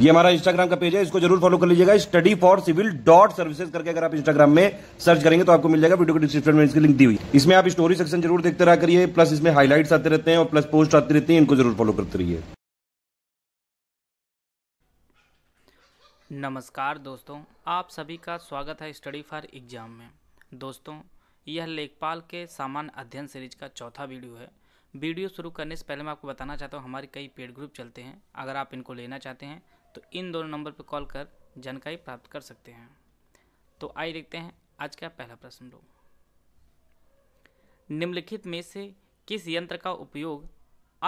ये हमारा इंस्टाग्राम का पेज है इसको जरूर फॉलो कर लीजिएगा study for civil dot services करके अगर आप इंस्टाग्राम में सर्च करेंगे तो आपको मिल जाएगा वीडियो के डिस्क्रिप्शन में इसकी लिंक दी हुई इसमें आप स्टोरी सेक्शन जरूर देखते रहा करिए प्लस इसमें हाईलाइट्स आते रहते हैं और प्लस पोस्ट आती रहती है इनको जरूर फॉलो करते रहिए नमस्कार दोस्तों आप सभी का स्वागत है स्टडी फॉर एग्ज़ाम में दोस्तों यह लेखपाल के सामान्य अध्ययन सीरीज का चौथा वीडियो है वीडियो शुरू करने से पहले मैं आपको बताना चाहता हूँ हमारे कई पेड ग्रुप चलते हैं अगर आप इनको लेना चाहते हैं तो इन दोनों नंबर पर कॉल कर जानकारी प्राप्त कर सकते हैं तो आइए देखते हैं आज का पहला प्रश्न लोग निम्नलिखित में से किस यंत्र का उपयोग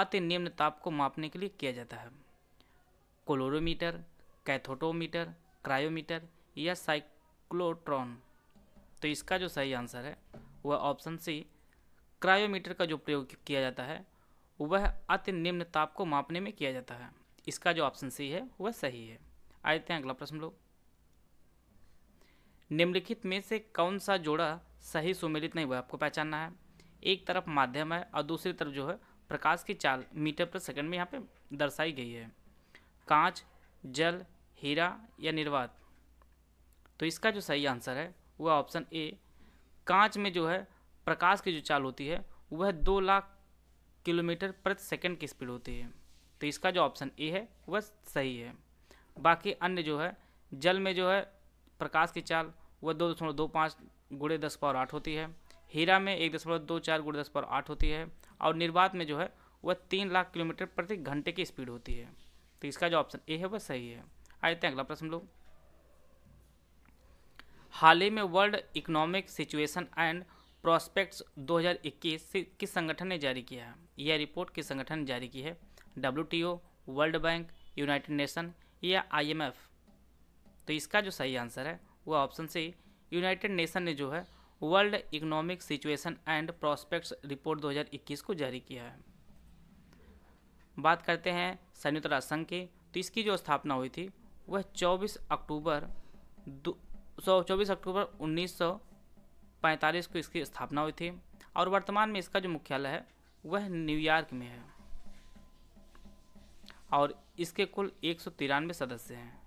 अति निम्न ताप को मापने के लिए किया जाता है कोलोरोमीटर कैथोटोमीटर क्रायोमीटर या साइक्लोट्रॉन तो इसका जो सही आंसर है वह ऑप्शन सी क्रायोमीटर का जो प्रयोग किया जाता है वह अति निम्न ताप को मापने में किया जाता है इसका जो ऑप्शन सी है वह सही है आ जाते हैं अगला प्रश्न लोग निम्नलिखित में से कौन सा जोड़ा सही सुमेलित नहीं हुआ आपको पहचानना है एक तरफ माध्यम है और दूसरी तरफ जो है प्रकाश की चाल मीटर पर सेकंड में यहाँ पे दर्शाई गई है कांच जल हीरा या निर्वात तो इसका जो सही आंसर है वह ऑप्शन ए कांच में जो है प्रकाश की जो चाल होती है वह दो लाख किलोमीटर प्रति सेकंड की स्पीड होती है तो इसका जो ऑप्शन ए है वह सही है बाकी अन्य जो है जल में जो है प्रकाश की चाल वह दो दशमलव दो पाँच गुड़े दस पावर आठ होती है हीरा में एक दशमलव दो चार गुड़े दस पावर आठ होती है और निर्बाध में जो है वह तीन लाख किलोमीटर प्रति घंटे की स्पीड होती है तो इसका जो ऑप्शन ए है वह सही है आए थे अगला प्रश्न लोग हाल ही में World Economic Situation and Prospects 2021 किस संगठन ने जारी किया है यह रिपोर्ट किस संगठन ने जारी की है W World Bank United Nation या आईएमएफ तो इसका जो सही आंसर है वह ऑप्शन सी यूनाइटेड नेशन ने जो है World Economic Situation and Prospects report 2021 को जारी किया है बात करते हैं संयुक्त राष्ट्र संघ की तो इसकी जो स्थापना हुई थी वह 24 अक्टूबर दो सौ चौबीस अक्टूबर 1945 को इसकी स्थापना हुई थी और वर्तमान में इसका जो मुख्यालय है वह न्यूयॉर्क में है और इसके कुल एक सदस्य हैं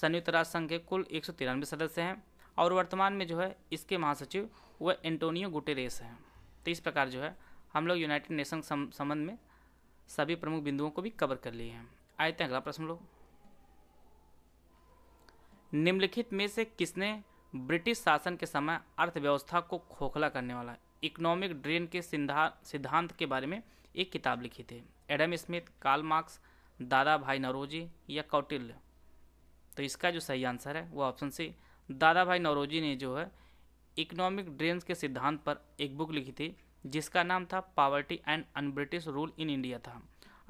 संयुक्त राष्ट्र संघ के कुल एक सदस्य हैं और वर्तमान में जो है इसके महासचिव वह एंटोनियो गुटेरेस हैं तो इस प्रकार जो है हम लोग यूनाइटेड नेशन संबंध में सभी प्रमुख बिंदुओं को भी कवर कर लिए हैं आए थे अगला प्रश्न लोग निम्नलिखित में से किसने ब्रिटिश शासन के समय अर्थव्यवस्था को खोखला करने वाला इकोनॉमिक ड्रेन के सिद्धांत के बारे में एक किताब लिखी थी एडम स्मिथ कार्ल मार्क्स दादा भाई नरोजी या कौटिल्य तो इसका जो सही आंसर है वो ऑप्शन सी दादा भाई नरोजी ने जो है इकोनॉमिक ड्रेन्स के सिद्धांत पर एक बुक लिखी थी जिसका नाम था poverty and un-British rule in India था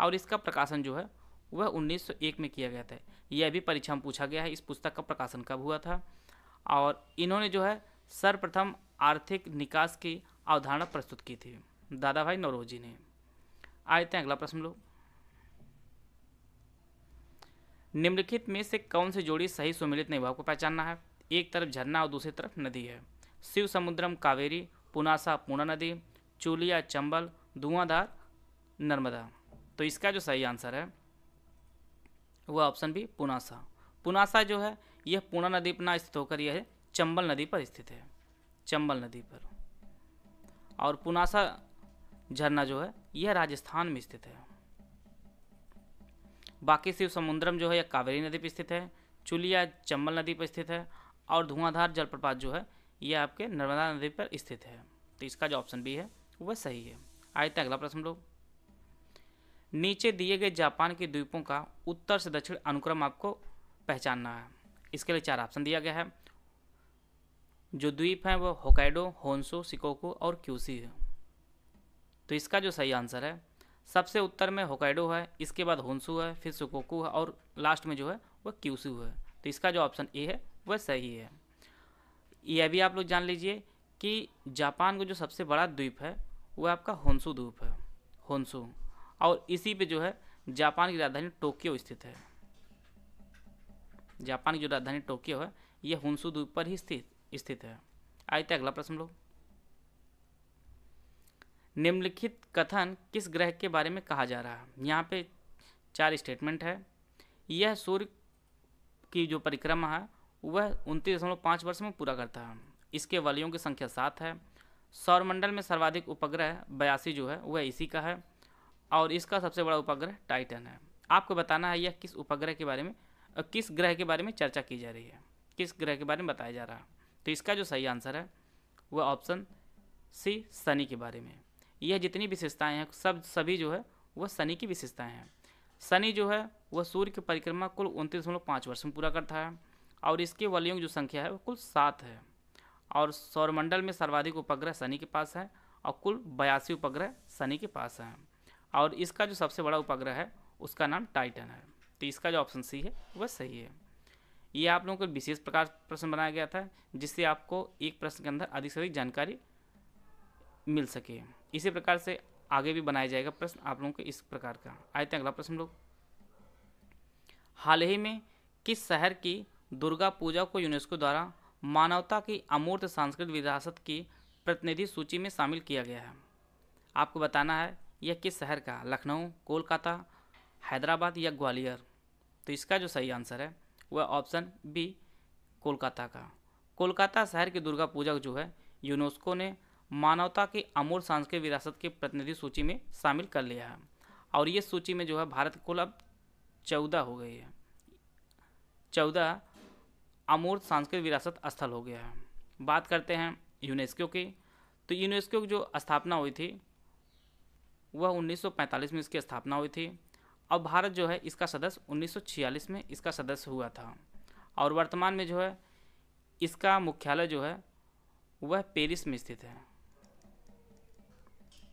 और इसका प्रकाशन जो है वह 1901 में किया गया था यह भी परीक्षा में पूछा गया है इस पुस्तक का प्रकाशन कब हुआ था और इन्होंने जो है सर्वप्रथम आर्थिक निकास की अवधारणा प्रस्तुत की थी दादा भाई नौरोजी ने आते हैं अगला प्रश्न लो निम्नलिखित में से कौन सी जोड़ी सही सुमिलित नहीं हुआ आपको पहचानना है एक तरफ झरना और दूसरी तरफ नदी है शिव समुद्रम कावेरी पुनासा पूना नदी चूलिया चंबल धुआंधार नर्मदा तो इसका जो सही आंसर है वह ऑप्शन बी पुनासा पुनासा जो है यह पूना नदी पर स्थित होकर यह चंबल नदी पर स्थित है चंबल नदी पर और पुनासा झरना जो है यह राजस्थान में स्थित है बाकी शिव समुद्रम जो है यह कावेरी नदी पर स्थित है चुलिया चंबल नदी पर स्थित है और धुआंधार जलप्रपात जो है यह आपके नर्मदा नदी पर स्थित है तो इसका जो ऑप्शन बी है वह सही है आए थे अगला प्रश्न लोग नीचे दिए गए जापान के द्वीपों का उत्तर से दक्षिण अनुक्रम आपको पहचानना है इसके लिए चार ऑप्शन दिया गया है जो द्वीप हैं वो होकाइडो होन्सो सिकोको और क्यूसी है तो इसका जो सही आंसर है सबसे उत्तर में होकाइडो है इसके बाद होन्सू है फिर सुकोकू है और लास्ट में जो है वह क्यूसू है तो इसका जो ऑप्शन ए है वह सही है यह भी आप लोग जान लीजिए कि जापान का जो सबसे बड़ा द्वीप है वह आपका होन्सू द्वीप है होन्सू और इसी पे जो है जापान की राजधानी टोक्यो स्थित है जापान की जो राजधानी टोक्यो है यह होन्सू द्वीप पर ही स्थित स्थित है आए थे अगला प्रश्न लोग निम्नलिखित कथन किस ग्रह के बारे में कहा जा रहा है यहाँ पे चार स्टेटमेंट है यह सूर्य की जो परिक्रमा है वह उनतीस दशमलव पाँच वर्ष में पूरा करता है इसके वलियों की संख्या सात है सौरमंडल में सर्वाधिक उपग्रह बयासी जो है वह इसी का है और इसका सबसे बड़ा उपग्रह टाइटन है आपको बताना है यह किस उपग्रह के बारे में किस ग्रह के बारे में चर्चा की जा रही है किस ग्रह के बारे में बताया जा रहा है तो इसका जो सही आंसर है वह ऑप्शन सी शनि के बारे में यह जितनी विशेषताएं हैं सब सभी जो है वह शनि की विशेषताएं हैं शनि जो है वह सूर्य की परिक्रमा कुल उनतीस दशमलव पाँच वर्ष में पूरा करता है और इसके वलियों की जो संख्या है वह कुल सात है और सौरमंडल में सर्वाधिक उपग्रह शनि के पास है और कुल बयासी उपग्रह शनि के पास हैं और इसका जो सबसे बड़ा उपग्रह है उसका नाम टाइटन है तो इसका जो ऑप्शन सी है वह सही है ये आप लोगों को विशेष प्रकार प्रश्न बनाया गया था जिससे आपको एक प्रश्न के अंदर अधिक से अधिक जानकारी मिल सके इसी प्रकार से आगे भी बनाया जाएगा प्रश्न आप लोगों के इस प्रकार का आए थे अगला प्रश्न लोग हाल ही में किस शहर की दुर्गा पूजा को यूनेस्को द्वारा मानवता की अमूर्त सांस्कृतिक विरासत की प्रतिनिधि सूची में शामिल किया गया है आपको बताना है यह किस शहर का लखनऊ कोलकाता हैदराबाद या ग्वालियर तो इसका जो सही आंसर है वह ऑप्शन बी कोलकाता का कोलकाता शहर की दुर्गा पूजा जो है यूनेस्को ने मानवता की अमूर सांस्कृतिक विरासत की प्रतिनिधि सूची में शामिल कर लिया है और ये सूची में जो है भारत कुल अब चौदह हो गई है चौदह अमूर्त सांस्कृतिक विरासत स्थल हो गया है बात करते हैं यूनेस्को की तो यूनेस्को की जो स्थापना हुई थी वह 1945 में इसकी स्थापना हुई थी और भारत जो है इसका सदस्य 1946 में इसका सदस्य हुआ था और वर्तमान में जो है इसका मुख्यालय जो है वह पेरिस में स्थित है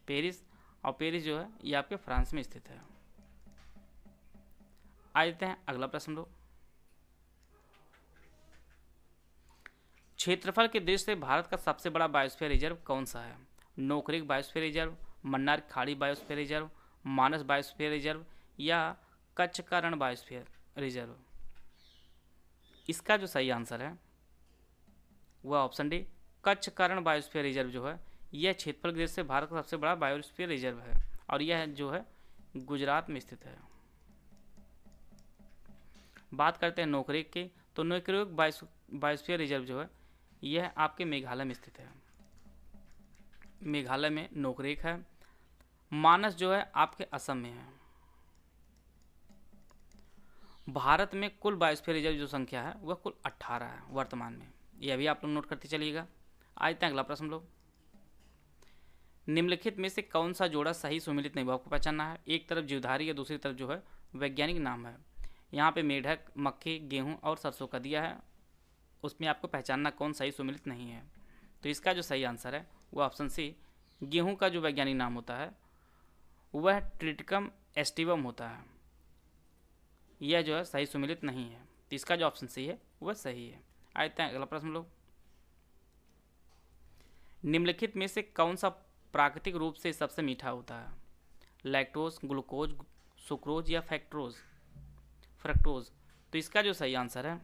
पेरिस और पेरिस जो है ये आपके फ्रांस में स्थित है आ जाते हैं अगला प्रश्न लोग क्षेत्रफल के दृष्टि से भारत का सबसे बड़ा बायोस्फीयर रिजर्व कौन सा है नोकरिक बायोस्फीयर रिजर्व मन्नार खाड़ी biosphere reserve Manas biosphere reserve या कच्छ का रण बायोस्फीयर रिजर्व इसका जो सही आंसर है वह ऑप्शन डी कच्छ करण बायोस्फीयर रिजर्व जो है यह क्षेत्रफल की दृष्टि से भारत का सबसे बड़ा बायोस्फीयर रिजर्व है और यह जो है गुजरात में स्थित है बात करते हैं नोकरे की तो नोकरेक बायोस्फीयर रिजर्व जो है यह आपके मेघालय में स्थित है मेघालय में नोकरेक है मानस जो है आपके असम में है भारत में कुल बायोस्फीयर रिजर्व जो संख्या है वह कुल 18 है वर्तमान में यह भी आप लोग नोट करते चलिएगा आज तक अगला प्रश्न लोग निम्नलिखित में से कौन सा जोड़ा सही सुमिलित नहीं हुआ आपको पहचानना है एक तरफ जीवधारी या दूसरी तरफ जो है वैज्ञानिक नाम है यहाँ पे मेढक मक्खी गेहूँ और सरसों का दिया है उसमें आपको पहचानना कौन सही सुमिलित नहीं है तो इसका जो सही आंसर है वो ऑप्शन सी गेहूँ का जो वैज्ञानिक नाम होता है वह ट्रिटिकम एस्टिवम होता है यह जो है सही सुमिलित नहीं है तो इसका जो ऑप्शन सी है वह सही है आते हैं अगला प्रश्न लोग निम्नलिखित में से कौन सा प्राकृतिक रूप से सबसे मीठा होता है लैक्टोज ग्लूकोज सुक्रोज या फैक्ट्रोज फ्रक्टोज तो इसका जो सही आंसर है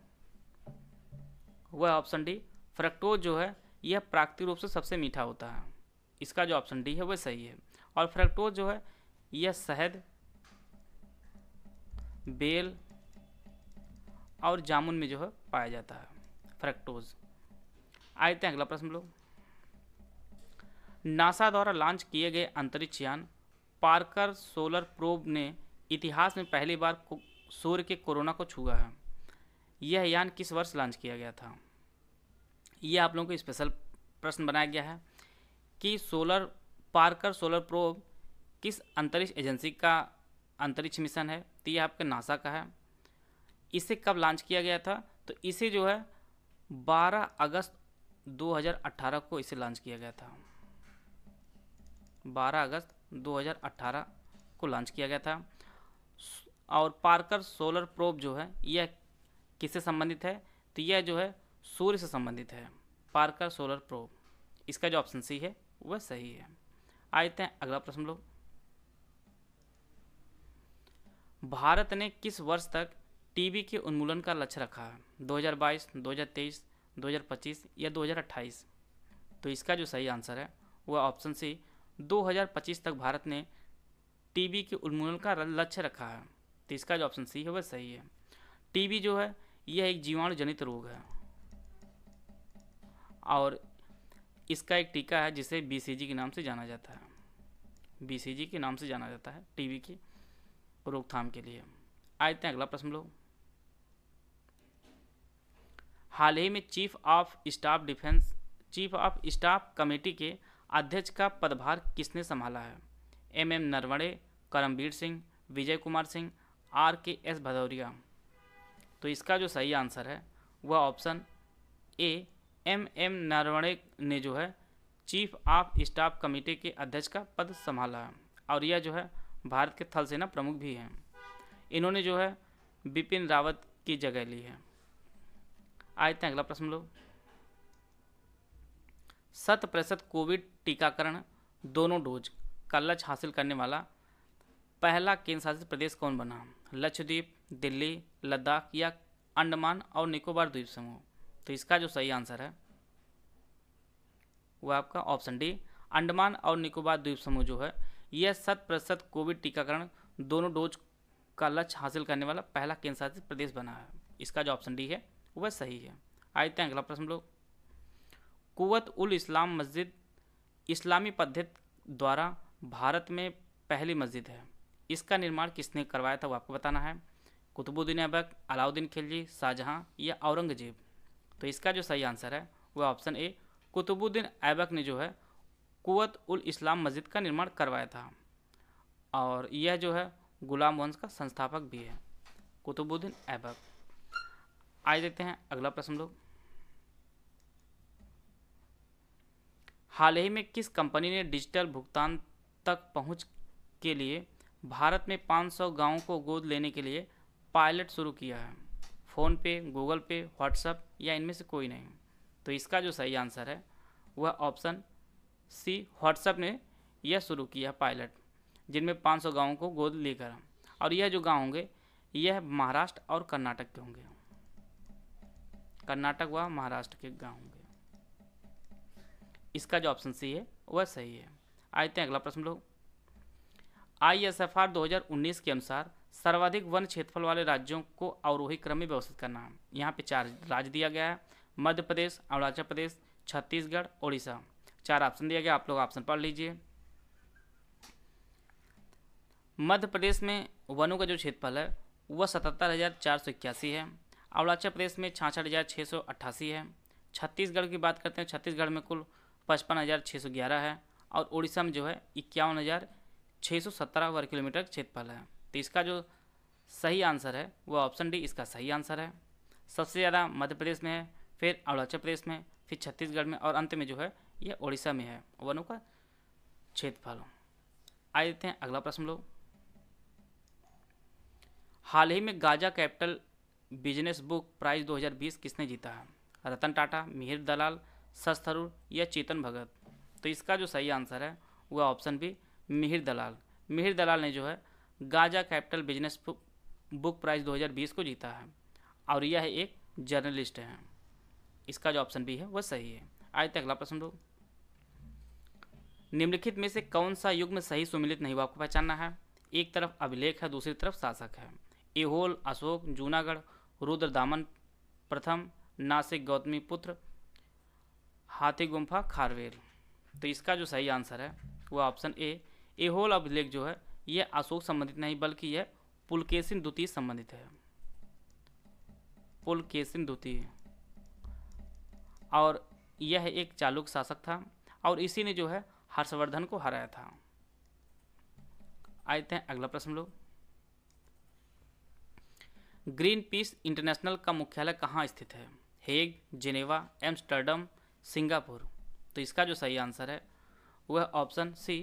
वह ऑप्शन डी फ्रक्टोज जो है यह प्राकृतिक रूप से सबसे मीठा होता है इसका जो ऑप्शन डी है वह सही है और फ्रक्टोज जो है यह शहद बेल और जामुन में जो है पाया जाता है फ्रक्टोज आते हैं अगला प्रश्न लोग नासा द्वारा लॉन्च किए गए अंतरिक्ष यान पार्कर सोलर प्रोब ने इतिहास में पहली बार सूर्य के कोरोना को छुआ है यह यान किस वर्ष लॉन्च किया गया था यह आप लोगों को स्पेशल प्रश्न बनाया गया है कि सोलर पार्कर सोलर प्रोब किस अंतरिक्ष एजेंसी का अंतरिक्ष मिशन है तो यह आपके नासा का है इसे कब लॉन्च किया गया था तो इसे जो है 12 अगस्त 2018 को इसे लॉन्च किया गया था 12 अगस्त 2018 को लॉन्च किया गया था और पार्कर सोलर प्रोब जो है यह किससे संबंधित है तो यह जो है सूर्य से संबंधित है पार्कर सोलर प्रोब इसका जो ऑप्शन सी है वह सही है आते हैं अगला प्रश्न लोग भारत ने किस वर्ष तक टीबी के उन्मूलन का लक्ष्य रखा है 2022, 2023, 2025 या 2028 तो इसका जो सही आंसर है वह ऑप्शन सी 2025 तक भारत ने टीबी के उन्मूलन का लक्ष्य रखा है तो इसका जो ऑप्शन सी है वह सही है टीबी जो है यह एक जीवाणु जनित रोग है और इसका एक टीका है जिसे बीसीजी के नाम से जाना जाता है बीसीजी के नाम से जाना जाता है टीबी की रोकथाम के लिए आए थे अगला प्रश्न लोग हाल ही में chief of staff defence chief of staff committee के अध्यक्ष का पदभार किसने संभाला है M M Naravane Karambir Singh Vijay Kumar Singh R K S Bhadauria तो इसका जो सही आंसर है वह option A M M Naravane ने जो है चीफ ऑफ स्टाफ कमेटी के अध्यक्ष का पद संभाला है और यह जो है भारत के थल सेना प्रमुख भी हैं इन्होंने जो है बिपिन रावत की जगह ली है आए थे अगला प्रश्न लोग शत प्रतिशत कोविड टीकाकरण दोनों डोज का लक्ष्य हासिल करने वाला पहला केंद्र शासित प्रदेश कौन बना लक्षद्वीप दिल्ली लद्दाख या अंडमान और निकोबार द्वीप समूह तो इसका जो सही आंसर है वह आपका ऑप्शन डी अंडमान और निकोबार द्वीप समूह जो है यह शत प्रतिशत कोविड टीकाकरण दोनों डोज का लक्ष्य हासिल करने वाला पहला केंद्र शासित प्रदेश बना है इसका जो ऑप्शन डी है वह सही है आए थे अगला प्रश्न लोग कुवत उल इस्लाम मस्जिद इस्लामी पद्धति द्वारा भारत में पहली मस्जिद है इसका निर्माण किसने करवाया था वो आपको बताना है कुतुबुद्दीन ऐबक अलाउद्दीन खिलजी शाहजहाँ या औरंगजेब तो इसका जो सही आंसर है वह ऑप्शन ए कुतुबुद्दीन ऐबक ने जो है कुत उल इस्लाम मस्जिद का निर्माण करवाया था और यह जो है गुलाम वंश का संस्थापक भी है कुतुबुद्दीन ऐबक आइए देखते हैं अगला प्रश्न लोग हाल ही में किस कंपनी ने डिजिटल भुगतान तक पहुंच के लिए भारत में 500 गांवों को गोद लेने के लिए पायलट शुरू किया है फ़ोनपे गूगल पे व्हाट्सअप या इनमें से कोई नहीं तो इसका जो सही आंसर है वह ऑप्शन सी व्हाट्सएप ने यह शुरू किया पायलट जिनमें 500 गांवों को गोद लेकर और यह जो गांव होंगे यह महाराष्ट्र और कर्नाटक के होंगे कर्नाटक व महाराष्ट्र के गाँव होंगे इसका जो ऑप्शन सी है वह सही है आते हैं अगला प्रश्न लोग आई एस एफ आर दो हज़ार उन्नीस के अनुसार सर्वाधिक वन क्षेत्रफल वाले राज्यों को अवरोही क्रम में व्यवस्थित करना है यहाँ पे चार राज्य दिया गया है मध्य प्रदेश अरुणाचल प्रदेश छत्तीसगढ़ ओडिशा चार ऑप्शन दिया गया आप लोग ऑप्शन पढ़ लीजिए मध्य प्रदेश में वनों का जो क्षेत्रफल है वह सतहत्तर हज़ार चार सौ इक्यासी है अरुणाचल प्रदेश में छाछठ हज़ार छः सौ अट्ठासी है छत्तीसगढ़ की बात करते हैं छत्तीसगढ़ में कुल पचपन हज़ार छः सौ ग्यारह है और उड़ीसा में जो है इक्यावन हज़ार छः सौ सत्रह वर्ग किलोमीटर क्षेत्रफल है तो इसका जो सही आंसर है वो ऑप्शन डी इसका सही आंसर है सबसे ज़्यादा मध्य प्रदेश में है फिर अरुणाचल प्रदेश में फिर छत्तीसगढ़ में और अंत में जो है ये उड़ीसा में है वनों का क्षेत्रफल आए देते हैं अगला प्रश्न लोग हाल ही में Gaja capital business book prize 2020 किसने जीता है रतन टाटा मिहिर दलाल शश थरूर या चेतन भगत तो इसका जो सही आंसर है वह ऑप्शन बी मिहिर दलाल मिहिर दलाल ने जो है Gaja capital business book prize 2020 को जीता है और यह एक जर्नलिस्ट है इसका जो ऑप्शन बी है वह सही है आज तक अगला प्रश्न दो निम्नलिखित में से कौन सा युग में सही सुमिलित नहीं हुआ आपको पहचानना है एक तरफ अभिलेख है दूसरी तरफ शासक है एहोल अशोक जूनागढ़ रुद्र दामन प्रथम नासिक गौतमी पुत्र हाथी गुम्फा खारवेल तो इसका जो सही आंसर है वो ऑप्शन ए एहोल अभिलेख जो है यह अशोक संबंधित नहीं बल्कि यह पुलकेशन द्वितीय संबंधित है पुलकेसिन द्वितीय और यह एक चालुक शासक था और इसी ने जो है हर्षवर्धन को हराया था आते हैं अगला प्रश्न लोग ग्रीन पीस इंटरनेशनल का मुख्यालय कहाँ स्थित है हेग जिनेवा एम्स्टर्डम सिंगापुर तो इसका जो सही आंसर है वह ऑप्शन सी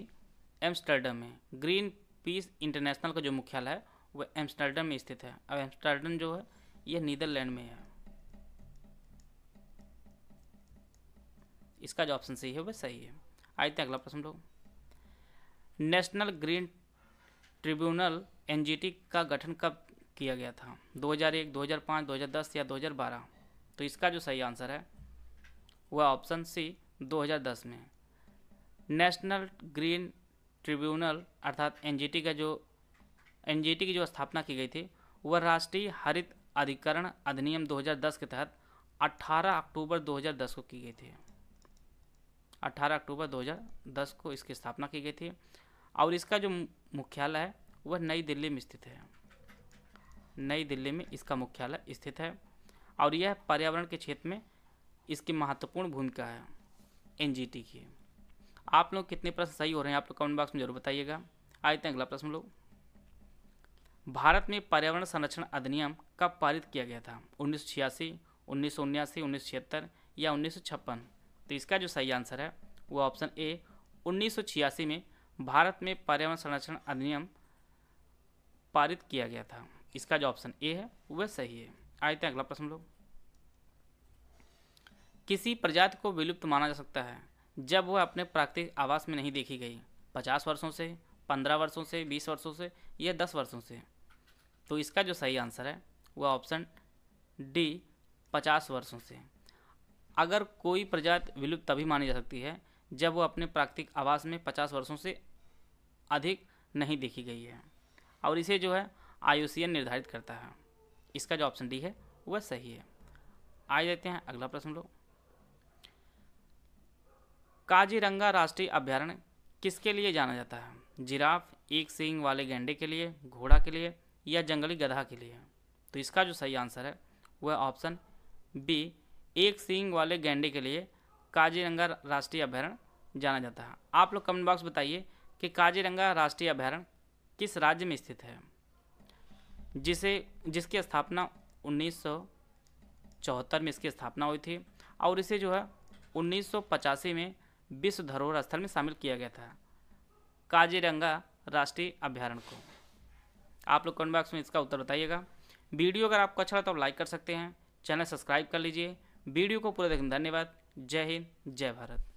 एम्स्टर्डम है ग्रीन पीस इंटरनेशनल का जो मुख्यालय है वह एम्स्टर्डम में स्थित है अब एम्स्टर्डम जो है यह नीदरलैंड में है इसका जो ऑप्शन सही है वह सही है आए थे अगला प्रश्न लोग नेशनल ग्रीन ट्रिब्यूनल एनजीटी का गठन कब किया गया था 2001, 2005, 2010 या 2012 तो इसका जो सही आंसर है वह ऑप्शन सी 2010 में नेशनल ग्रीन ट्रिब्यूनल अर्थात एनजीटी का जो एनजीटी की जो स्थापना की गई थी वह राष्ट्रीय हरित अधिकरण अधिनियम 2010 के तहत 18 अक्टूबर 2010 को की गई थी 18 अक्टूबर 2010 को इसकी स्थापना की गई थी और इसका जो मुख्यालय है वह नई दिल्ली में स्थित है नई दिल्ली में इसका मुख्यालय स्थित है और यह पर्यावरण के क्षेत्र में इसकी महत्वपूर्ण भूमिका है एन की आप लोग कितने प्रश्न सही हो रहे हैं आप लोग कमेंट बॉक्स में जरूर बताइएगा आए हैं तो अगला प्रश्न लोग भारत में पर्यावरण संरक्षण अधिनियम कब पारित किया गया था उन्नीस सौ छियासी उन्नीस सौ उन्यासी उन्नीस सौ छिहत्तर या उन्नीस सौ छप्पन तो इसका जो सही आंसर है वो ऑप्शन ए उन्नीस सौ छियासी में भारत में पर्यावरण संरक्षण अधिनियम पारित किया गया था इसका जो ऑप्शन ए है वह सही है आए थे तो अगला प्रश्न लोग किसी प्रजाति को विलुप्त माना जा सकता है जब वह अपने प्राकृतिक आवास में नहीं देखी गई पचास वर्षों से पंद्रह वर्षों से बीस वर्षों से या दस वर्षों से तो इसका जो सही आंसर है वह ऑप्शन डी पचास वर्षों से अगर कोई प्रजाति विलुप्त तभी मानी जा सकती है जब वो अपने प्राकृतिक आवास में पचास वर्षों से अधिक नहीं देखी गई है और इसे जो है आई निर्धारित करता है इसका जो ऑप्शन डी है वह सही है आ देते हैं अगला प्रश्न लोग काजीरंगा राष्ट्रीय अभ्यारण्य किसके लिए जाना जाता है जिराफ एक सींग वाले गेंडे के लिए घोड़ा के लिए या जंगली गधा के लिए तो इसका जो सही आंसर है वह ऑप्शन बी एक सींग वाले गेंडे के लिए काजीरंगा राष्ट्रीय अभ्यारण्य जाना जाता है आप लोग कमेंट बॉक्स बताइए कि काजीरंगा राष्ट्रीय अभ्यारण्य किस राज्य में स्थित है जिसे जिसकी स्थापना उन्नीस में इसकी स्थापना हुई थी और इसे जो है उन्नीस में विश्व धरोहर स्थल में शामिल किया गया था काजीरंगा राष्ट्रीय अभ्यारण्य को आप लोग कमेंट बॉक्स में इसका उत्तर बताइएगा वीडियो अगर आपको अच्छा लगता है तो लाइक कर सकते हैं चैनल सब्सक्राइब कर लीजिए वीडियो को पूरा देखने धन्यवाद जय हिंद जय भारत